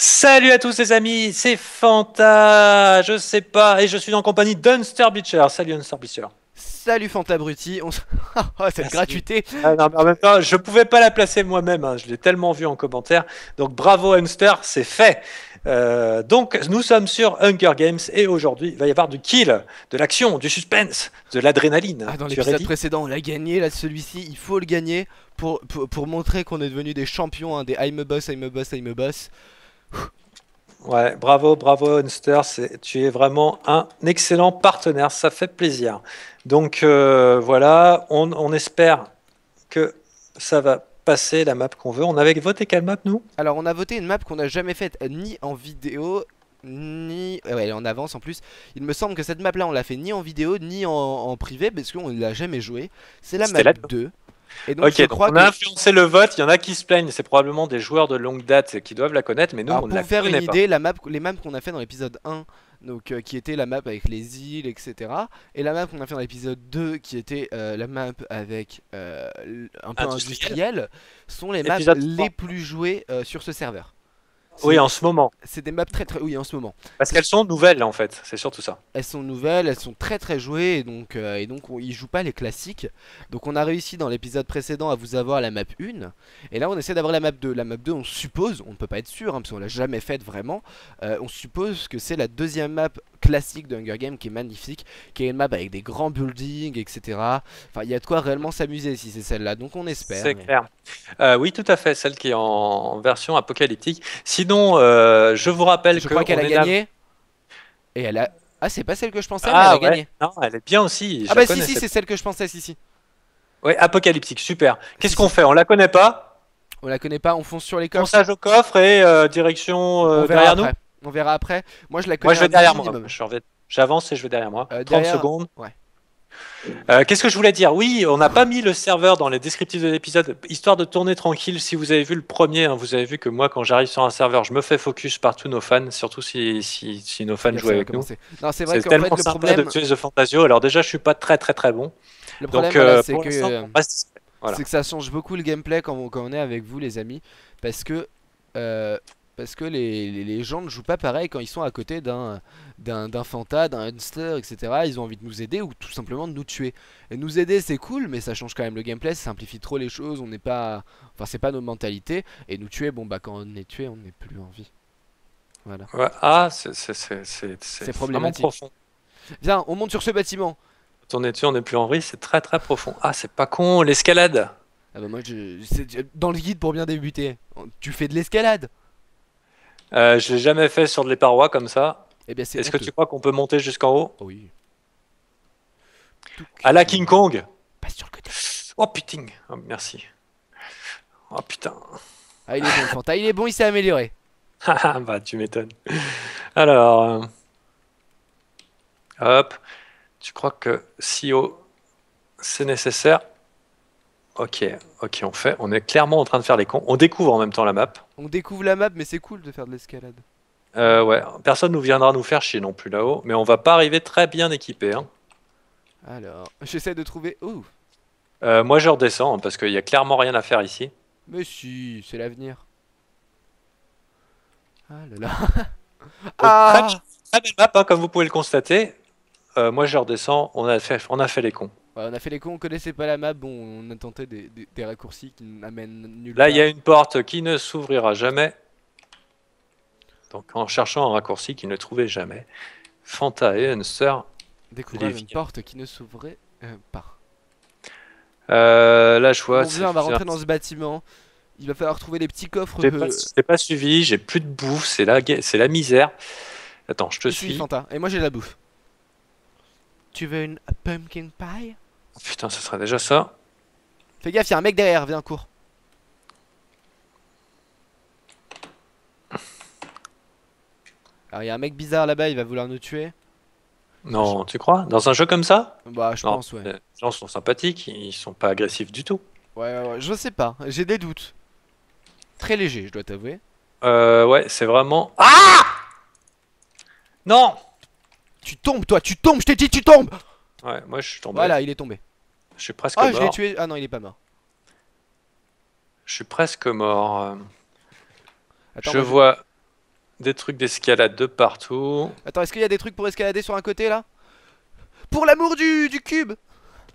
Salut à tous les amis, c'est Fanta, je sais pas, et je suis en compagnie d'Unster Beacher. Salut Unster Beacher. Salut Fanta Brutti, on... Ah, cette gratuité. Ah, non, je pouvais pas la placer moi-même, hein. je l'ai tellement vu en commentaire. Donc bravo Unster, c'est fait. Euh, donc nous sommes sur Hunger Games et aujourd'hui il va y avoir du kill, de l'action, du suspense, de l'adrénaline. Ah, dans l'épisode précédent on l'a gagné, là celui-ci il faut le gagner pour, pour, montrer qu'on est devenu des champions, hein, des I'm a boss, I'm a boss, I'm a boss. Ouais, bravo, bravo Unster tu es vraiment un excellent partenaire, ça fait plaisir. Donc euh, voilà, on, espère que ça va passer la map qu'on veut. On avait voté quelle map nous Alors on a voté une map qu'on n'a jamais faite ni en vidéo ni eh en avance en plus. Il me semble que cette map là on l'a fait ni en vidéo ni en, privé parce qu'on ne l'a jamais joué C'est la map 2. Et donc, on a influencé le vote. Il y en a qui se plaignent. C'est probablement des joueurs de longue date qui doivent la connaître, mais nous, on ne la faire une idée, La map, les maps qu'on a fait dans l'épisode 1, donc euh, qui était la map avec les îles, etc. Et la map qu'on a fait dans l'épisode 2, qui était euh, la map avec euh, un peu industriel, sont les maps les plus jouées sur ce serveur. Oui, en ce moment. C'est des maps très très. Oui, en ce moment. Parce qu'elles sont nouvelles en fait, c'est surtout ça. Elles sont nouvelles, elles sont très très jouées et donc, euh, et donc on, ils jouent pas les classiques. Donc on a réussi dans l'épisode précédent à vous avoir la map 1 et là on essaie d'avoir la map 2. La map 2, on suppose, on ne peut pas être sûr hein, parce qu'on l'a jamais faite vraiment, euh, on suppose que c'est la deuxième map classique de Hunger Games qui est magnifique, qui est une map avec des grands buildings, etc. Enfin, il y a de quoi réellement s'amuser si c'est celle-là, donc on espère. C'est clair. Euh, oui, tout à fait, celle qui est en version apocalyptique. Sinon, euh, je vous rappelle je que. Je crois qu'elle a gagné. Et elle a. Ah, c'est pas celle que je pensais, ah, elle a gagné. Non, elle est bien aussi. Ah, bah si, si, c'est celle que je pensais, si, si. Ouais, apocalyptique, super. Qu'est-ce qu'on fait On la connaît pas On la connaît pas, on fonce sur les coffres. au coffre et euh, direction derrière nous on verra après. Moi, je la connais. Moi, je vais derrière moi. J'avance et je vais derrière moi. 30 euh, secondes. Ouais. Euh, qu'est-ce que je voulais dire Oui, on n'a pas mis le serveur dans les descriptifs de l'épisode, histoire de tourner tranquille. Si vous avez vu le premier, hein, vous avez vu que moi, quand j'arrive sur un serveur, je me fais focus par tous nos fans, surtout si, nos fans jouent avec nous. C'est tellement fait, sympa de tuer The Fantasio. Alors déjà, je suis pas très très très bon. Le problème, euh, c'est que, ça change beaucoup le gameplay quand on, est avec vous, les amis, parce que parce que les, gens ne jouent pas pareil quand ils sont à côté d'un d'un Fanta, d'un Hunster, etc. Ils ont envie de nous aider ou tout simplement de nous tuer. Et nous aider c'est cool, mais ça change quand même le gameplay, ça simplifie trop les choses, on n'est pas... Enfin c'est pas nos mentalités, et nous tuer, bon bah quand on est tué, on n'est plus en vie. Voilà. ah, c'est problématique. profond. Viens, on monte sur ce bâtiment. Quand on est tué, on n'est plus en vie, c'est très très profond. Ah, c'est pas con, l'escalade ah bah moi, je, dans le guide pour bien débuter, tu fais de l'escalade euh, je l'ai jamais fait sur les parois comme ça. Eh Est-ce que tu crois qu'on peut monter jusqu'en haut oh Oui. À la King Kong Oh putain oh, Merci. Oh putain ah, il est bon, Il est bon, il s'est amélioré. bah tu m'étonnes. Alors... Euh, hop. Tu crois que si haut, c'est nécessaire Ok, ok, on fait. On est clairement en train de faire les cons. On découvre en même temps la map. On découvre la map, mais c'est cool de faire de l'escalade. Euh, ouais, personne ne viendra nous faire chier non plus là-haut, mais on va pas arriver très bien équipé. Hein. Alors, j'essaie de trouver. Ouh. Oh. moi je redescends hein, parce qu'il y a clairement rien à faire ici. Mais si, c'est l'avenir. Ah là là. ah. map, hein, comme vous pouvez le constater. Euh, moi je redescends, on a fait, on a fait les cons. Euh, on a fait les cons, on connaissait pas la map, bon, on a tenté des, raccourcis qui n'amènent nulle part. Là, il y a une porte qui ne s'ouvrira jamais. Donc, en cherchant un raccourci qu'il ne trouvait jamais, Fanta et Unser. découvrent une porte qui ne s'ouvrait euh, pas. Euh, là, je vois. on va rentrer dans ce bâtiment. Il va falloir trouver les petits coffres. c'est pas, suivi, j'ai plus de bouffe, c'est la, c'est la misère. Attends, je te suis. suis. Fanta, et moi j'ai de la bouffe. Tu veux une pumpkin pie Putain, ça sera déjà ça. Fais gaffe, y'a un mec derrière, viens, cours. Alors, il y un mec bizarre là-bas, il va vouloir nous tuer. Non, tu crois Dans un jeu comme ça Bah, je pense, ouais. Les gens sont sympathiques, ils sont pas agressifs du tout. Ouais, ouais, ouais je sais pas, j'ai des doutes. Très léger, je dois t'avouer. Euh, ouais, c'est vraiment. Ah Non Tu tombes, toi, tu tombes, je t'ai dit, tu tombes Ouais, moi je suis tombé. Voilà, il est tombé. Je suis presque mort. Ah, je tué. Ah non, il est pas mort. Je suis presque mort. je vois des trucs d'escalade de partout. Attends, est-ce qu'il y a des trucs pour escalader sur un côté là Pour l'amour du, cube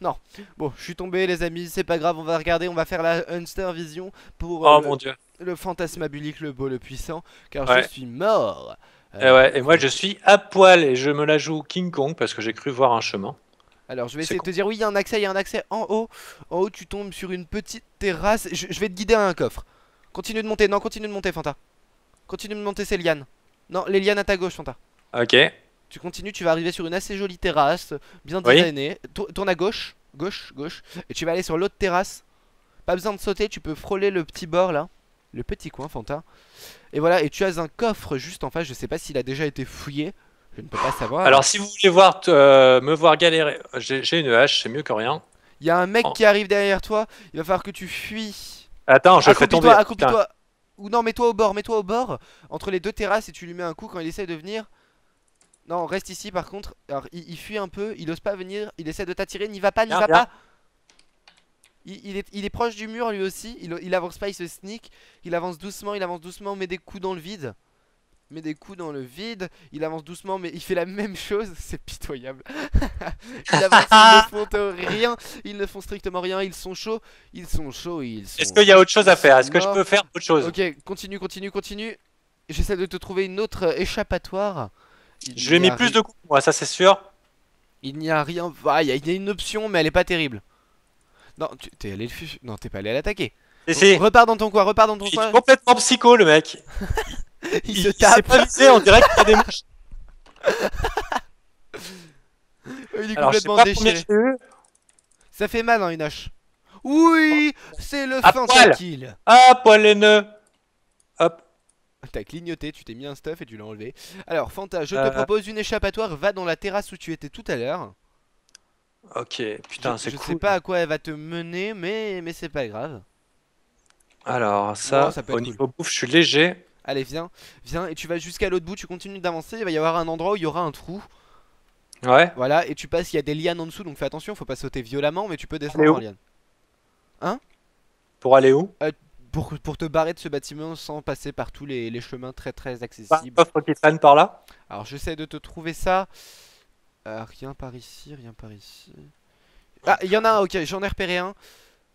non. Bon, je suis tombé, les amis. C'est pas grave. On va regarder. On va faire la Hunter Vision pour euh, oh, le, mon Dieu. le fantasmabulique, le beau, le puissant. Car je suis mort. Eh ouais, et moi, je suis à poil et je me la joue King Kong parce que j'ai cru voir un chemin. Alors je vais essayer de te dire oui il y a un accès, il y a un accès en haut En haut tu tombes sur une petite terrasse je, vais te guider à un coffre Continue de monter, non continue de monter Fanta Continue de monter ces lianes Non les lianes à ta gauche Fanta Ok Tu continues tu vas arriver sur une assez jolie terrasse Bien designée Tourne à gauche, gauche, gauche Et tu vas aller sur l'autre terrasse Pas besoin de sauter tu peux frôler le petit bord là Le petit coin Fanta Et voilà et tu as un coffre juste en face Je sais pas s'il a déjà été fouillé je ne peux pas savoir. Alors, si vous voulez voir euh, me voir galérer, j'ai une hache, c'est mieux que rien. Il y a un mec qui arrive derrière toi, il va falloir que tu fuis. Attends, je fais tomber. Accroupis-toi. Ou non, mets-toi au bord, mets-toi au bord. Entre les deux terrasses et tu lui mets un coup quand il essaie de venir. Non, reste ici par contre. Alors, il, fuit un peu, il n'ose pas venir, il essaie de t'attirer, n'y va pas, n'y va pas. Il, est, proche du mur lui aussi, il, il avance pas, il se sneak. Il avance doucement, il avance doucement, met des coups dans le vide met des coups dans le vide, il avance doucement, mais il fait la même chose, c'est pitoyable. ils ne font euh, rien, ils ne font strictement rien, ils sont chauds, ils sont chauds, ils sont. Est-ce qu'il y a autre chose à faire Est-ce que je peux faire autre chose Ok, continue, continue, continue. J'essaie de te trouver une autre échappatoire. je lui ai mis plus de coups, moi, ça c'est sûr. Il n'y a rien. Ah, il y a une option, mais elle n'est pas terrible. Non, tu t'es allé le Non, t'es pas allé l'attaquer. Repars dans ton coin, repars dans ton coin. complètement psycho le mec. Il, se tape. pas visé en direct, il y a des mouches. il est complètement déchiré. Ça fait mal, hein, une hache. Oui, c'est le à fin Ah, poil les nœuds. Hop. T'as clignoté, tu t'es mis un stuff et tu l'as enlevé. Alors, Fanta, je te euh. propose une échappatoire. Va dans la terrasse où tu étais tout à l'heure. Ok, putain, c'est cool. Je sais pas à quoi elle va te mener, mais, mais c'est pas grave. Alors, ça, au niveau bouffe, je suis léger. Allez, viens, viens, et tu vas jusqu'à l'autre bout, tu continues d'avancer, il va y avoir un endroit où il y aura un trou. Ouais. Voilà, et tu passes, il y a des lianes en dessous, donc fais attention, faut pas sauter violemment, mais tu peux descendre en liane. Hein Pour aller où euh, pour, te barrer de ce bâtiment sans passer par tous les, chemins très très accessibles. Pas par là Alors j'essaie de te trouver ça. Euh, rien par ici, rien par ici. Ah, il y en a un, ok, j'en ai repéré un.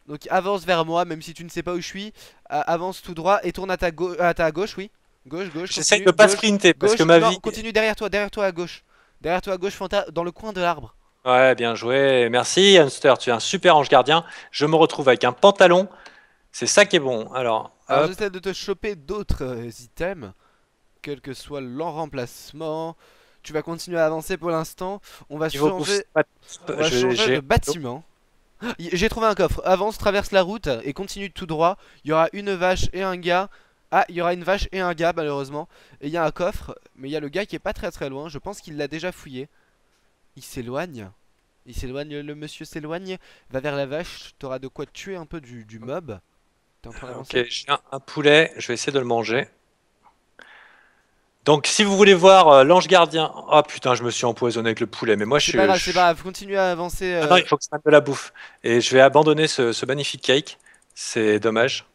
Donc avance vers moi, même si tu ne sais pas où je suis. avance tout droit et tourne à ta, gauche, à ta gauche, oui. Gauche, gauche. de pas sprinter parce que ma vie. Continue derrière toi, derrière toi à gauche. Derrière toi à gauche, dans le coin de l'arbre. Ouais, bien joué. Merci, Hamster. Tu es un super ange gardien. Je me retrouve avec un pantalon. C'est ça qui est bon. Alors, j'essaie de te choper d'autres euh, items, quel que soit l'en remplacement tu vas continuer à avancer pour l'instant. On va changer, de bâtiment. J'ai trouvé un coffre. Avance, traverse la route et continue tout droit. Il y aura une vache et un gars. Ah, il y aura une vache et un gars, malheureusement. Et il y a un coffre, mais il y a le gars qui est pas très très loin. Je pense qu'il l'a déjà fouillé. Il s'éloigne. Il s'éloigne, le monsieur s'éloigne. Va vers la vache, t'auras de quoi tuer un peu du, du mob. Ah, ok, j'ai un poulet, je vais essayer de le manger. Donc, si vous voulez voir euh, l'ange gardien. oh, putain, je me suis empoisonné avec le poulet, mais moi je suis. C'est pas pas continuez à avancer. Ah euh. il faut que ça prenne de la bouffe. Et je vais abandonner ce, magnifique cake. C'est dommage.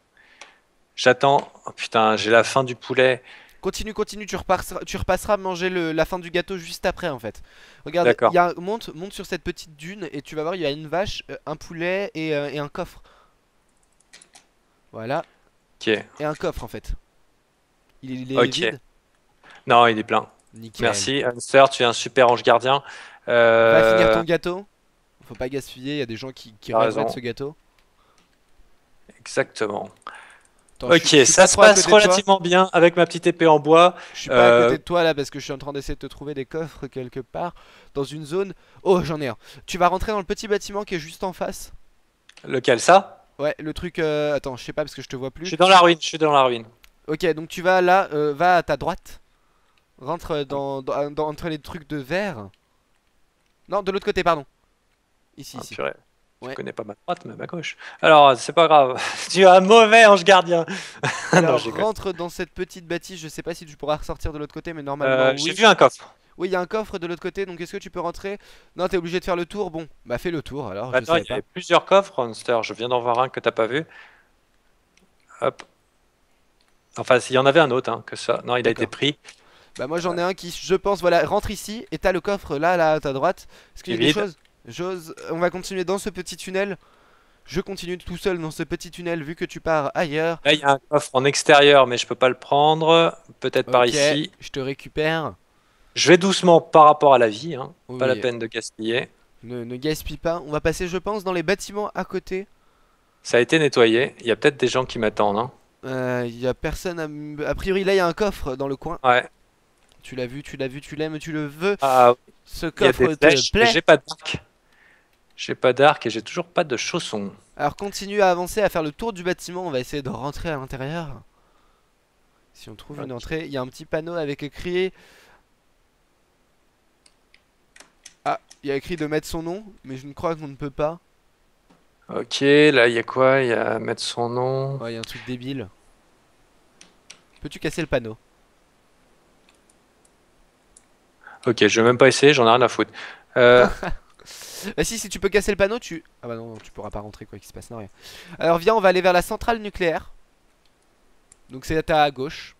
J'attends. Oh, putain, j'ai la faim du poulet. Continue, continue, tu, repasseras, tu repasseras manger la fin du gâteau juste après en fait. Regarde, monte, monte sur cette petite dune et tu vas voir, il y a une vache, euh, un poulet et, un coffre. Voilà. Ok. Et un coffre en fait. Il, est non, il est plein. Nickel. Merci, Unster, tu es un super ange gardien. Euh... Va finir ton gâteau. Faut pas gaspiller, il y a des gens qui, qui ce gâteau. Exactement. ok, ça se passe relativement bien avec ma petite épée en bois. Je suis pas à euh, côté de toi là parce que je suis en train d'essayer de te trouver des coffres quelque part dans une zone. Oh, j'en ai un. Tu vas rentrer dans le petit bâtiment qui est juste en face. Lequel ça Ouais, le truc. Euh, attends, je sais pas parce que je te vois plus. Je suis dans la ruine. Je suis dans la ruine. Ok, donc tu vas là, euh, va à ta droite. Rentre euh, dans, entre les trucs de verre. Non, de l'autre côté, pardon. Ici, ah, ici. Je connais pas ma droite, mais ma gauche. Alors, c'est pas grave. tu as un mauvais ange gardien. Alors, rentre dans cette petite bâtisse. Je sais pas si tu pourras ressortir de l'autre côté, mais normalement. Euh, j'ai vu un coffre. Oui, il y a un coffre de l'autre côté, donc est-ce que tu peux rentrer Non, t'es obligé de faire le tour. Bon, bah fais le tour alors. Attends, il y avait plusieurs coffres, Monster. Je viens d'en voir un que t'as pas vu. Hop. Enfin, s'il y en avait un autre hein, que ça. Non, il a été pris. Bah moi j'en ai un qui je pense voilà rentre ici et t'as le coffre là là à ta droite Est-ce qu'il y a choses J'ose on va continuer dans ce petit tunnel Je continue tout seul dans ce petit tunnel vu que tu pars ailleurs Là il y a un coffre en extérieur mais je peux pas le prendre Peut-être par ici je te récupère Je vais doucement par rapport à la vie hein. Pas la peine de gaspiller ne, gaspille pas On va passer je pense dans les bâtiments à côté Ça a été nettoyé Il y a peut-être des gens qui m'attendent hein. Euh, y a personne à... a priori là il y a un coffre dans le coin. Ouais, tu l'as vu, tu l'as vu, tu l'aimes, tu le veux. Ah, Ce coffre te plaît. J'ai pas d'arc. J'ai pas d'arc et j'ai toujours pas de chaussons. Alors continue à avancer, à faire le tour du bâtiment. On va essayer de rentrer à l'intérieur. Si on trouve une entrée, il y a un petit panneau avec écrit. Ah, il y a écrit de mettre son nom, mais je ne crois qu'on ne peut pas. Ok, là il y a quoi Il y a mettre son nom. Ouais, il y a un truc débile. Peux-tu casser le panneau Ok, je vais même pas essayer, j'en ai rien à foutre. Euh... Bah si, si tu peux casser le panneau, tu... Ah bah non, tu pourras pas rentrer quoi qu'il se passe, non rien. Alors viens, on va aller vers la centrale nucléaire. Donc c'est à gauche.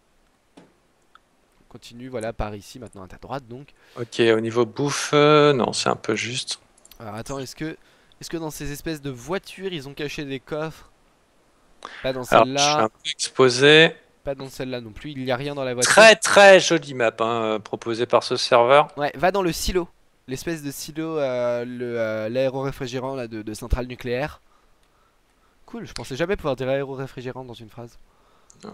continue, voilà, par ici, maintenant à ta droite donc. Ok, au niveau bouffe, euh, non, c'est un peu juste. Alors attends, est-ce que... Est-ce que dans ces espèces de voitures, ils ont caché des coffres Pas dans celle-là. Je suis un peu exposé pas dans celle-là non plus. Il n'y a rien dans la voiture. Très très jolie map hein, euh, proposée par ce serveur. Ouais, va dans le silo. L'espèce de silo, euh, euh l'aéro-réfrigérant de, centrale nucléaire. Cool, je pensais jamais pouvoir dire aéro-réfrigérant dans une phrase.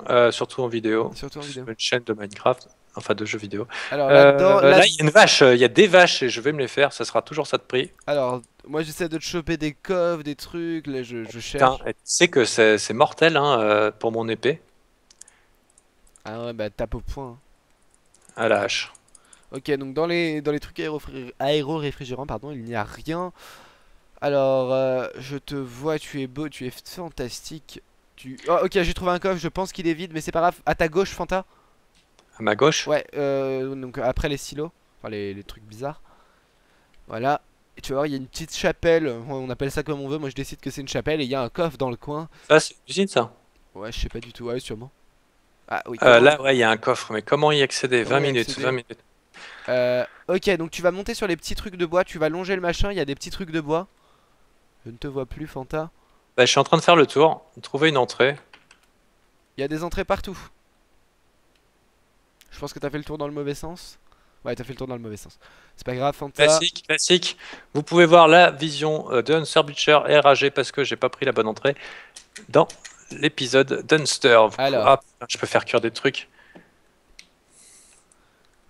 Euh, surtout en vidéo. Surtout en vidéo. Une chaîne de Minecraft, enfin de jeux vidéo. Alors là, il y a une vache, il y a des vaches et je vais me les faire, ça sera toujours ça de prix. Alors, moi j'essaie de te choper des coffres, des trucs, je, cherche. Putain, tu sais que c'est mortel hein, pour mon épée. Ah ouais, bah tape au point. Ah À la Ok, donc dans les, dans les trucs aéro-réfrigérants, pardon, il n'y a rien. Alors, euh, je te vois, tu es beau, tu es fantastique. Tu... Oh, ok, j'ai trouvé un coffre, je pense qu'il est vide, mais c'est pas grave. À ta gauche, Fanta À ma gauche Ouais, euh, donc après les silos, enfin les, trucs bizarres. Voilà, tu vas voir, il y a une petite chapelle, on appelle ça comme on veut, moi je décide que c'est une chapelle, et il y a un coffre dans le coin. Ah, c'est une usine ça Ouais, je sais pas du tout, ouais, sûrement. Ah oui, euh, là, ouais, il y a un coffre, mais comment y accéder 20 minutes, 20 minutes. Euh, ok, donc tu vas monter sur les petits trucs de bois, tu vas longer le machin, il y a des petits trucs de bois. Je ne te vois plus, Fanta. Bah, je suis en train de faire le tour, trouver une entrée. Il y a des entrées partout. Je pense que t'as fait le tour dans le mauvais sens. Ouais, t'as fait le tour dans le mauvais sens. C'est pas grave, Fanta. Classique, classique. Vous pouvez voir la vision euh, de Hunter Butcher RAG parce que j'ai pas pris la bonne entrée dans l'épisode Dunster. Alors. Ah, je peux faire cuire des trucs.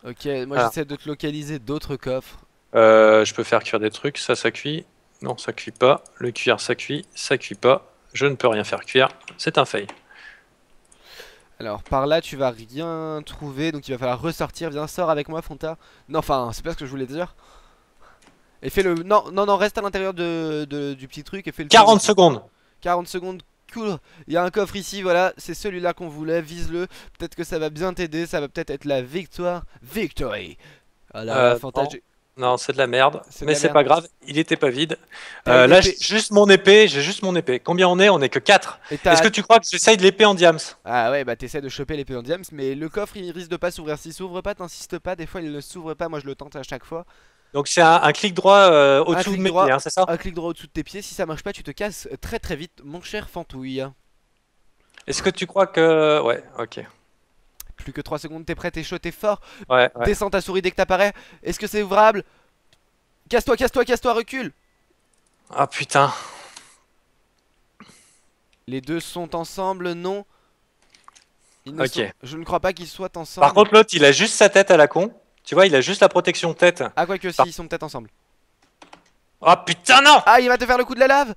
Ok, moi ah. j'essaie de te localiser d'autres coffres. Euh, je peux faire cuire des trucs, ça ça cuit. Non, ça cuit pas. Le cuir ça cuit, ça cuit pas. Je ne peux rien faire cuire, c'est un fail. Alors par là tu vas rien trouver, donc il va falloir ressortir. Viens, sort avec moi Fonta. Non, enfin, c'est pas ce que je voulais dire. Et fais le... Non, non, non, reste à l'intérieur de, du petit truc et fais le... 40 secondes 40 secondes cool Il y a un coffre ici, voilà, c'est celui-là qu'on voulait, vise-le. Peut-être que ça va bien t'aider, ça va peut-être être la victoire. Victory Voilà, euh, Non, c'est de la merde, mais c'est pas grave, il était pas vide. Euh, là là, juste mon épée, j'ai juste mon épée. Combien on est On est que 4. Est-ce que tu crois que j'essaye de l'épée en diams Ah ouais, bah t'essayes de choper l'épée en diams, mais le coffre il risque de pas s'ouvrir. S'il s'ouvre pas, t'insistes pas, des fois il ne s'ouvre pas, moi je le tente à chaque fois. Donc c'est un, clic droit euh, au-dessous de mes pieds, hein, c'est ça Un clic droit au-dessous de tes pieds, si ça marche pas, tu te casses très très vite, mon cher Fantouille. Est-ce que tu crois que... Ouais, ok. Plus que 3 secondes, t'es prêt, t'es chaud, t'es fort. Ouais, Descends ta souris dès que t'apparais. Est-ce que c'est ouvrable Casse-toi, casse-toi, casse-toi, recule Ah putain. Les deux sont ensemble, non Ok. Je ne crois pas qu'ils soient ensemble. Par contre, l'autre, il a juste sa tête à la con. Tu vois, il a juste la protection tête. Ah, quoi que si, ils sont peut-être ensemble. Oh putain, non Ah, il va te faire le coup de la lave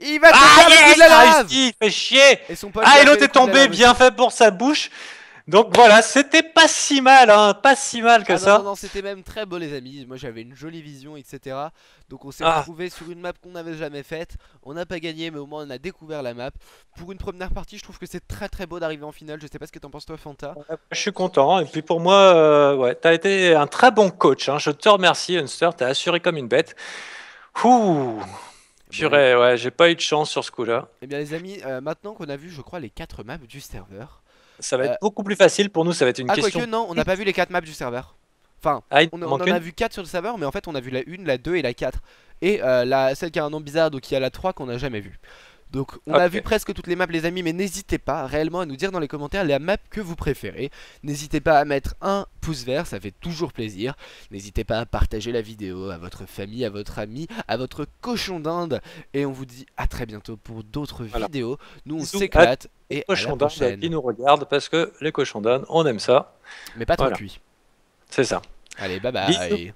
Il va te ah, faire le coup de la lave Ah, ah il fait chier Ah, et l'autre est tombé, bien fait pour sa bouche donc voilà, c'était pas si mal, hein, pas si mal que ah ça. Non, non, c'était même très beau, les amis. Moi, j'avais une jolie vision, etc. Donc, on s'est ah. retrouvé sur une map qu'on n'avait jamais faite. On n'a pas gagné, mais au moins, on a découvert la map. Pour une première partie, je trouve que c'est très très beau d'arriver en finale. Je sais pas ce que t'en penses, toi, Fanta. Bah, je suis content. Hein. Et puis, pour moi, euh, ouais, t'as été un très bon coach. Hein. Je te remercie, Unster. T'as assuré comme une bête. Ouh. Purée, bah ouais, j'ai pas eu de chance sur ce coup-là. Eh bien, les amis, euh, maintenant qu'on a vu, je crois, les 4 maps du serveur, ça va être euh, beaucoup plus facile pour nous. Ça va être une ah, question. Quoi que, non, on n'a pas vu les 4 maps du serveur. Enfin, ah, on, en a vu 4 sur le serveur, mais en fait, on a vu la 1, la 2 et la 4. Et euh, la, celle qui a un nom bizarre, donc qui a la 3 qu'on n'a jamais vue. Donc on a vu presque toutes les maps les amis mais n'hésitez pas réellement à nous dire dans les commentaires la map que vous préférez. N'hésitez pas à mettre un pouce vert, ça fait toujours plaisir. N'hésitez pas à partager la vidéo à votre famille, à votre ami, à votre cochon d'Inde. Et on vous dit à très bientôt pour d'autres vidéos. Nous on s'éclate et à la Qui nous regarde parce que les cochons d'Inde on aime ça. Mais pas trop cuit. C'est ça. Allez bye bye.